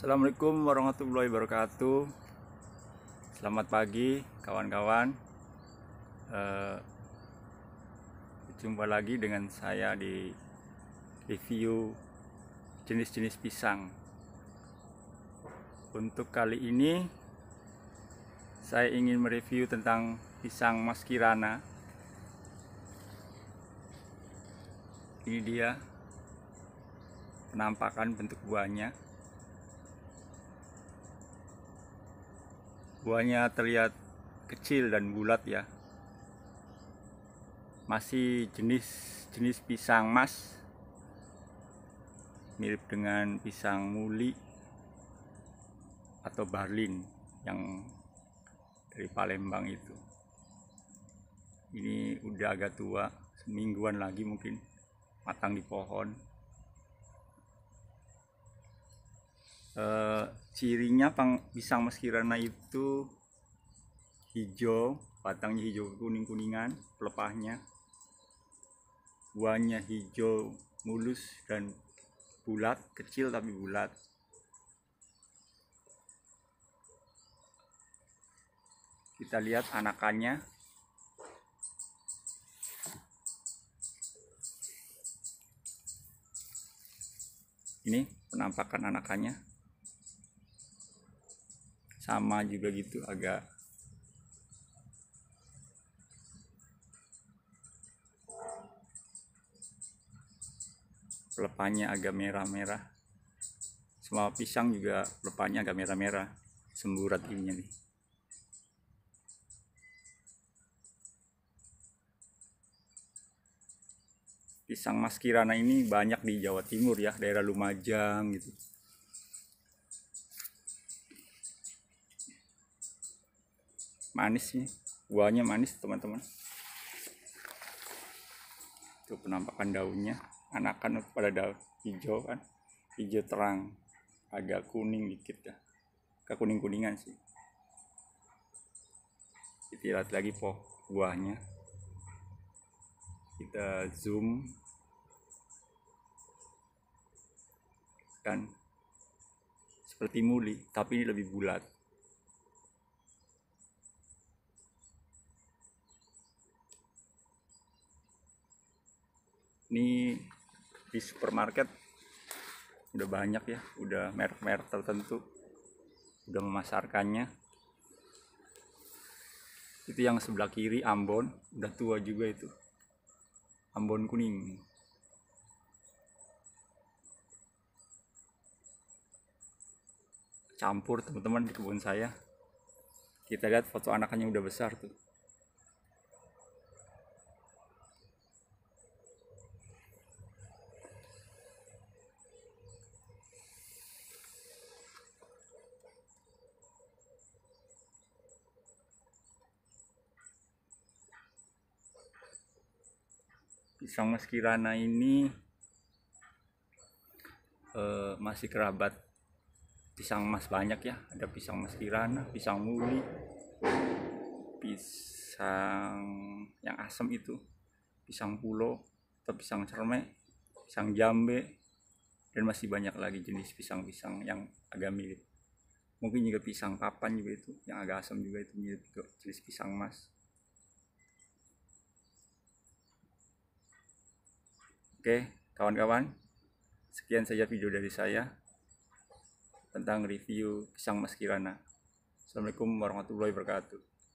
Assalamualaikum warahmatullahi wabarakatuh Selamat pagi kawan-kawan uh, Jumpa lagi dengan saya di review jenis-jenis pisang Untuk kali ini Saya ingin mereview tentang pisang maskirana. Ini dia penampakan bentuk buahnya buahnya terlihat kecil dan bulat ya masih jenis-jenis pisang mas mirip dengan pisang muli atau barlin yang dari Palembang itu ini udah agak tua semingguan lagi mungkin matang di pohon eh, cirinya pang, pisang rana itu hijau batangnya hijau kuning kuningan pelepahnya buahnya hijau mulus dan bulat kecil tapi bulat kita lihat anakannya ini penampakan anakannya sama juga gitu agak pelepahnya agak merah-merah semua pisang juga pelepahnya agak merah-merah semburat ini nih pisang mas kirana ini banyak di Jawa Timur ya daerah Lumajang gitu manis sih buahnya manis teman-teman itu penampakan daunnya anakan pada daun hijau kan hijau terang agak kuning dikit ya, ke kuning kuningan sih kita lihat lagi pok buahnya kita zoom dan seperti muli tapi ini lebih bulat ini di supermarket udah banyak ya udah merek-merek tertentu udah memasarkannya itu yang sebelah kiri Ambon udah tua juga itu Ambon kuning campur teman-teman di kebun saya kita lihat foto anakannya udah besar tuh pisang mas kirana ini eh, masih kerabat pisang mas banyak ya ada pisang mas kirana pisang muli pisang yang asem itu pisang pulo, atau pisang cerme pisang jambe dan masih banyak lagi jenis pisang-pisang yang agak mirip mungkin juga pisang papan juga itu yang agak asam juga itu mirip jenis pisang mas Oke, kawan-kawan, sekian saja video dari saya tentang review pisang mas kirana. Assalamualaikum warahmatullahi wabarakatuh.